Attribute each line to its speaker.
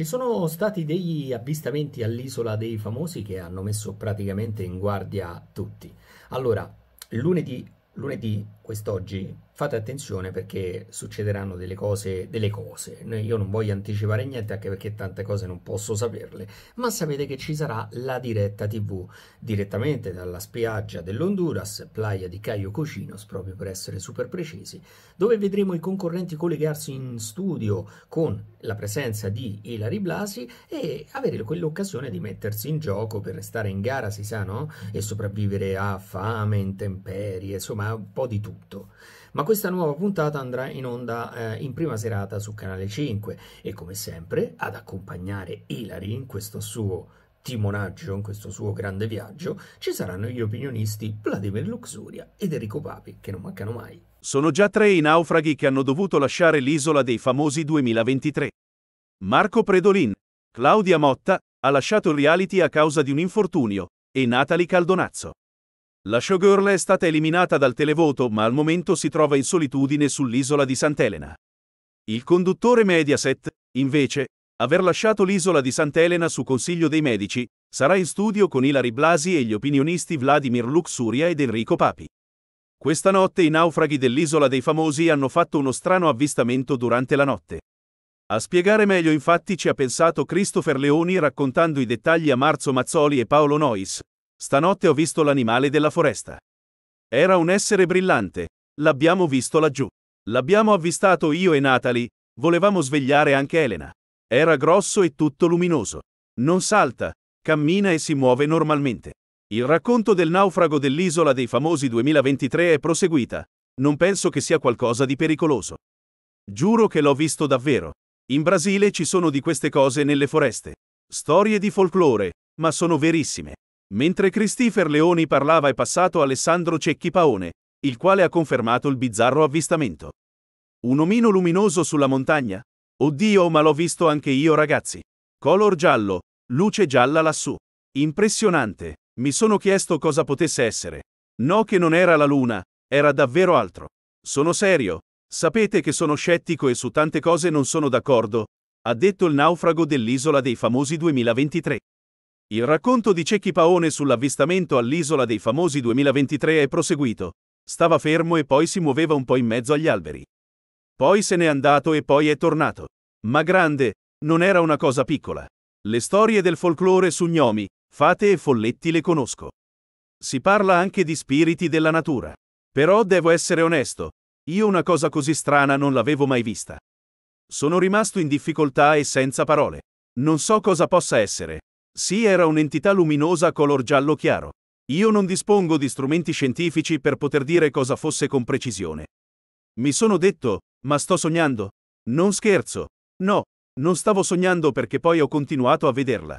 Speaker 1: Ci sono stati degli avvistamenti all'isola dei famosi che hanno messo praticamente in guardia tutti. Allora, lunedì, lunedì quest'oggi, fate attenzione perché succederanno delle cose, delle cose. Io non voglio anticipare niente anche perché tante cose non posso saperle, ma sapete che ci sarà la diretta TV direttamente dalla spiaggia dell'Honduras, Playa di Caio Cocinos, proprio per essere super precisi, dove vedremo i concorrenti collegarsi in studio con la presenza di Ilari Blasi e avere quell'occasione di mettersi in gioco per restare in gara, si sa, no? E sopravvivere a fame, intemperie, insomma, un po' di tutto tutto. Ma questa nuova puntata andrà in onda eh, in prima serata su Canale 5 e come sempre ad accompagnare Hilary in questo suo timonaggio, in questo suo grande viaggio, ci saranno gli opinionisti Vladimir Luxuria ed Enrico Papi, che non mancano mai.
Speaker 2: Sono già tre i naufraghi che hanno dovuto lasciare l'isola dei famosi 2023. Marco Predolin, Claudia Motta, ha lasciato il reality a causa di un infortunio, e Natalie Caldonazzo. La showgirl è stata eliminata dal televoto ma al momento si trova in solitudine sull'isola di Sant'Elena. Il conduttore Mediaset, invece, aver lasciato l'isola di Sant'Elena su consiglio dei medici, sarà in studio con Ilari Blasi e gli opinionisti Vladimir Luxuria ed Enrico Papi. Questa notte i naufraghi dell'isola dei famosi hanno fatto uno strano avvistamento durante la notte. A spiegare meglio infatti ci ha pensato Christopher Leoni raccontando i dettagli a Marzo Mazzoli e Paolo Nois, Stanotte ho visto l'animale della foresta. Era un essere brillante. L'abbiamo visto laggiù. L'abbiamo avvistato io e Natalie. Volevamo svegliare anche Elena. Era grosso e tutto luminoso. Non salta, cammina e si muove normalmente. Il racconto del naufrago dell'isola dei famosi 2023 è proseguita. Non penso che sia qualcosa di pericoloso. Giuro che l'ho visto davvero. In Brasile ci sono di queste cose nelle foreste. Storie di folklore, ma sono verissime. Mentre Christopher Leoni parlava è passato Alessandro Cecchi Paone, il quale ha confermato il bizzarro avvistamento. Un omino luminoso sulla montagna? Oddio, ma l'ho visto anche io, ragazzi. Color giallo, luce gialla lassù. Impressionante. Mi sono chiesto cosa potesse essere. No che non era la luna, era davvero altro. Sono serio. Sapete che sono scettico e su tante cose non sono d'accordo, ha detto il naufrago dell'isola dei famosi 2023. Il racconto di Cecchi Paone sull'avvistamento all'isola dei famosi 2023 è proseguito. Stava fermo e poi si muoveva un po' in mezzo agli alberi. Poi se n'è andato e poi è tornato. Ma grande, non era una cosa piccola. Le storie del folklore su gnomi, fate e folletti le conosco. Si parla anche di spiriti della natura. Però devo essere onesto, io una cosa così strana non l'avevo mai vista. Sono rimasto in difficoltà e senza parole. Non so cosa possa essere, sì era un'entità luminosa a color giallo chiaro. Io non dispongo di strumenti scientifici per poter dire cosa fosse con precisione. Mi sono detto, ma sto sognando? Non scherzo. No, non stavo sognando perché poi ho continuato a vederla.